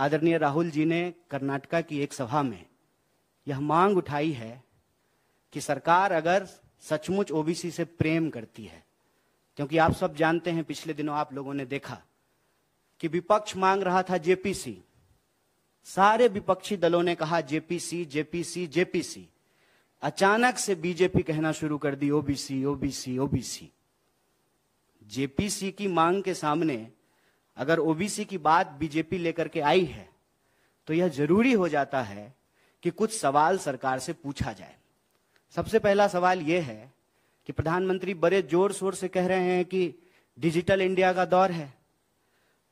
आदरणीय राहुल जी ने कर्नाटका की एक सभा में यह मांग उठाई है कि सरकार अगर सचमुच ओबीसी से प्रेम करती है क्योंकि आप सब जानते हैं पिछले दिनों आप लोगों ने देखा कि विपक्ष मांग रहा था जेपीसी सारे विपक्षी दलों ने कहा जेपीसी जेपीसी जेपीसी अचानक से बीजेपी कहना शुरू कर दी ओबीसी ओबीसी ओबीसी जेपीसी की मांग के सामने अगर ओबीसी की बात बीजेपी लेकर के आई है तो यह जरूरी हो जाता है कि कुछ सवाल सरकार से पूछा जाए सबसे पहला सवाल यह है कि प्रधानमंत्री बड़े जोर शोर से कह रहे हैं कि डिजिटल इंडिया का दौर है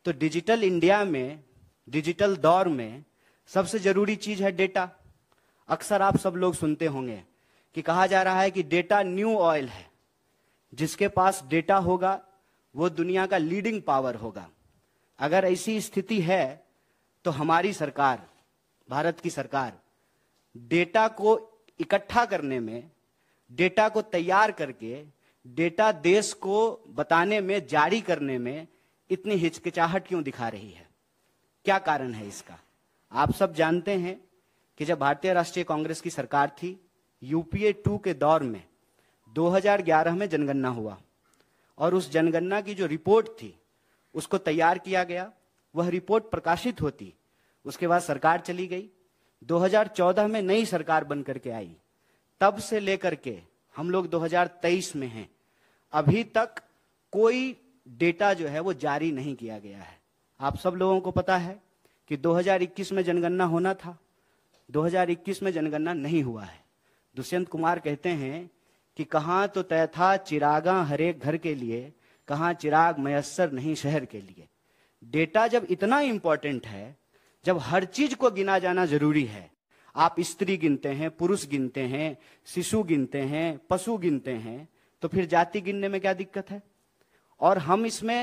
तो डिजिटल इंडिया में डिजिटल दौर में सबसे जरूरी चीज है डेटा अक्सर आप सब लोग सुनते होंगे कि कहा जा रहा है कि डेटा न्यू ऑयल है जिसके पास डेटा होगा वो दुनिया का लीडिंग पावर होगा अगर ऐसी स्थिति है तो हमारी सरकार भारत की सरकार डेटा को इकट्ठा करने में डेटा को तैयार करके डेटा देश को बताने में जारी करने में इतनी हिचकिचाहट क्यों दिखा रही है क्या कारण है इसका आप सब जानते हैं कि जब भारतीय राष्ट्रीय कांग्रेस की सरकार थी यूपीए टू के दौर में 2011 में जनगणना हुआ और उस जनगणना की जो रिपोर्ट थी उसको तैयार किया गया वह रिपोर्ट प्रकाशित होती उसके बाद सरकार चली गई 2014 में नई सरकार बन करके आई तब से लेकर के हम लोग 2023 में हैं अभी तक कोई डेटा जो है वो जारी नहीं किया गया है आप सब लोगों को पता है कि 2021 में जनगणना होना था 2021 में जनगणना नहीं हुआ है दुष्यंत कुमार कहते हैं कि कहाँ तो तय था चिरागा हरे घर के लिए कहा चिराग मयसर नहीं शहर के लिए डेटा जब इतना इंपॉर्टेंट है जब हर चीज को गिना जाना जरूरी है आप स्त्री गिनते हैं पुरुष गिनते हैं शिशु गिनते हैं पशु गिनते हैं तो फिर जाति गिनने में क्या दिक्कत है और हम इसमें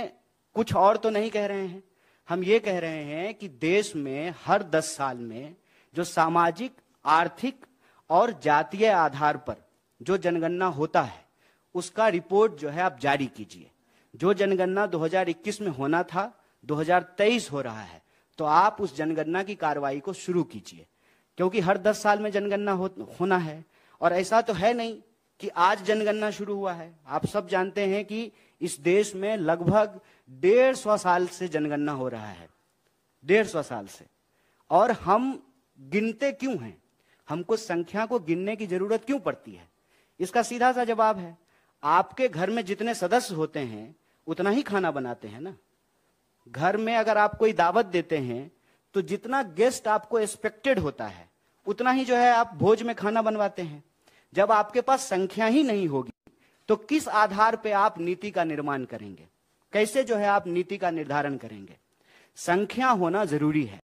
कुछ और तो नहीं कह रहे हैं हम ये कह रहे हैं कि देश में हर दस साल में जो सामाजिक आर्थिक और जातीय आधार पर जो जनगणना होता है उसका रिपोर्ट जो है आप जारी कीजिए जो जनगणना 2021 में होना था 2023 हो रहा है तो आप उस जनगणना की कार्रवाई को शुरू कीजिए क्योंकि हर 10 साल में जनगणना हो, होना है और ऐसा तो है नहीं कि आज जनगणना शुरू हुआ है आप सब जानते हैं कि इस देश में लगभग डेढ़ सौ साल से जनगणना हो रहा है डेढ़ सौ साल से और हम गिनते क्यों हैं हमको संख्या को गिनने की जरूरत क्यों पड़ती है इसका सीधा सा जवाब है आपके घर में जितने सदस्य होते हैं उतना ही खाना बनाते हैं ना घर में अगर आप कोई दावत देते हैं तो जितना गेस्ट आपको एक्सपेक्टेड होता है उतना ही जो है आप भोज में खाना बनवाते हैं जब आपके पास संख्या ही नहीं होगी तो किस आधार पर आप नीति का निर्माण करेंगे कैसे जो है आप नीति का निर्धारण करेंगे संख्या होना जरूरी है